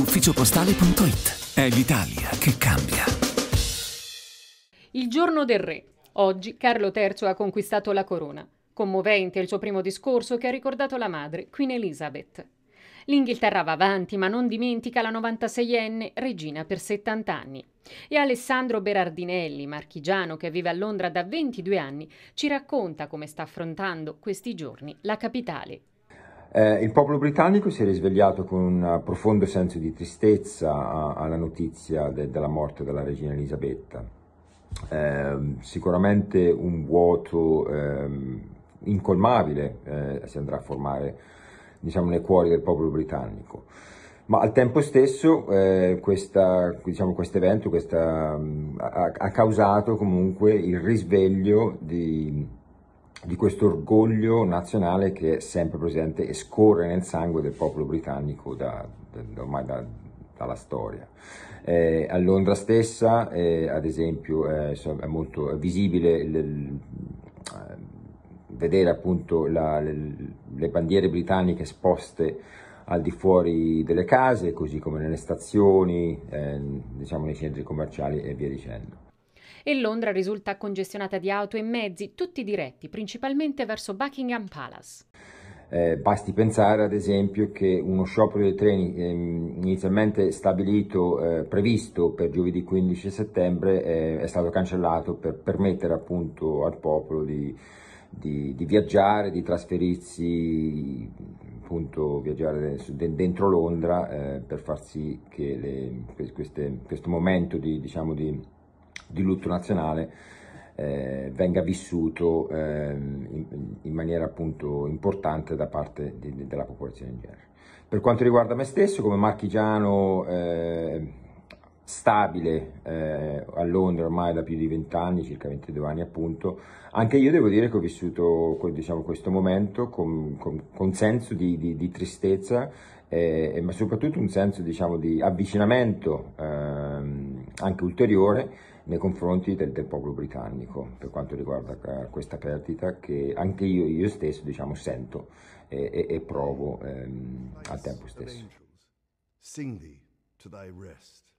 ufficiopostale.it. È l'Italia che cambia. Il giorno del re. Oggi Carlo III ha conquistato la corona. Commovente il suo primo discorso che ha ricordato la madre, Queen Elizabeth. L'Inghilterra va avanti, ma non dimentica la 96enne, regina per 70 anni. E Alessandro Berardinelli, marchigiano che vive a Londra da 22 anni, ci racconta come sta affrontando questi giorni la capitale. Eh, il popolo britannico si è risvegliato con un profondo senso di tristezza alla notizia de- della morte della regina Elisabetta. Eh, sicuramente un vuoto ehm, eh, incolmabile si andrà a formare diciamo, nei cuori del popolo britannico. Ma al tempo stesso eh, diciamo, questo diciamo, evento mm, ha, ha causato comunque il risveglio di di questo orgoglio nazionale che è sempre presente e scorre nel sangue del popolo britannico da, da, ormai da, dalla storia. Eh, a Londra stessa, eh, ad esempio, eh, è molto visibile l, l, eh, vedere appunto la, le, le bandiere britanniche esposte al di fuori delle case, così come nelle stazioni, eh, diciamo nei centri commerciali e via dicendo e Londra risulta congestionata di auto e mezzi, tutti diretti principalmente verso Buckingham Palace. Eh, basti pensare ad esempio che uno sciopero dei treni eh, inizialmente stabilito, eh, previsto per giovedì 15 settembre, eh, è stato cancellato per permettere appunto al popolo di, di, di viaggiare, di trasferirsi appunto viaggiare dentro Londra eh, per far sì che le, queste, questo momento di, diciamo, di di lutto nazionale eh, venga vissuto eh, in, in, maniera appunto importante da parte di, di, della popolazione in genere. Per quanto riguarda me stesso, come marchigiano ehm, eh, stabile a Londra ormai da più di 20 anni, circa 22 anni appunto, anche io devo dire che ho vissuto diciamo, questo momento con, con, con senso di, di, di tristezza, eh, ma soprattutto un senso diciamo, di avvicinamento ehm, anche ulteriore nei confronti del, del, popolo britannico per quanto riguarda eh, questa perdita che anche io, io stesso diciamo, sento e, e, e provo ehm, al tempo stesso. Sing thee to thy rest.